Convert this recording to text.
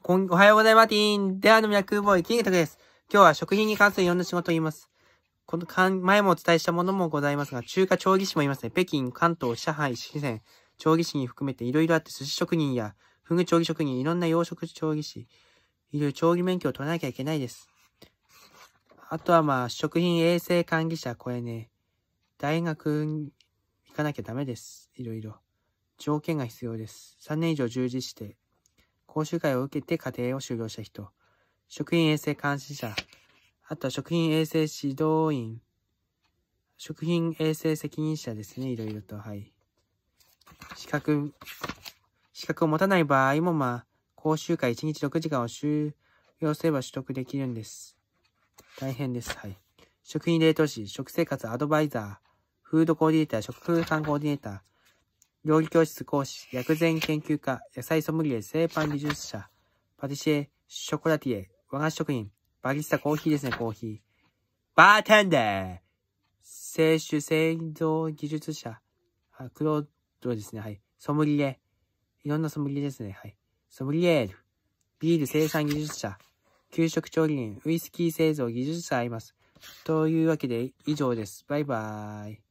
こん、おはようございます、ティーン。ではのみラクーボーイ、キングタクです。今日は食品に関するいろんな仕事を言います。このん、前もお伝えしたものもございますが、中華調理師もいますね。北京、関東、上海、四川、調理師に含めていろいろあって、寿司職人や、フグ調理職人、いろんな養殖調理師、いろいろ調理免許を取らなきゃいけないです。あとはまあ、食品衛生管理者、これね、大学に行かなきゃダメです。いろいろ。条件が必要です。3年以上従事して、講習会を受けて家庭を修了した人、食品衛生監視者、あとは食品衛生指導員、食品衛生責任者ですね、いろいろと、はい。資格、資格を持たない場合も、まあ、講習会1日6時間を修行すれば取得できるんです。大変です、はい。食品冷凍士、食生活アドバイザー、フードコーディネーター、食空間コーディネーター、料理教室講師、薬膳研究家、野菜ソムリエ、製パン技術者、パティシエ、ショコラティエ、和菓子職人、バリスタ、コーヒーですね、コーヒー。バーテンダー製酒製造技術者、クロードですね、はい。ソムリエ、いろんなソムリエですね、はい。ソムリエール、ビール生産技術者、給食調理人、ウイスキー製造技術者あります。というわけで以上です。バイバーイ。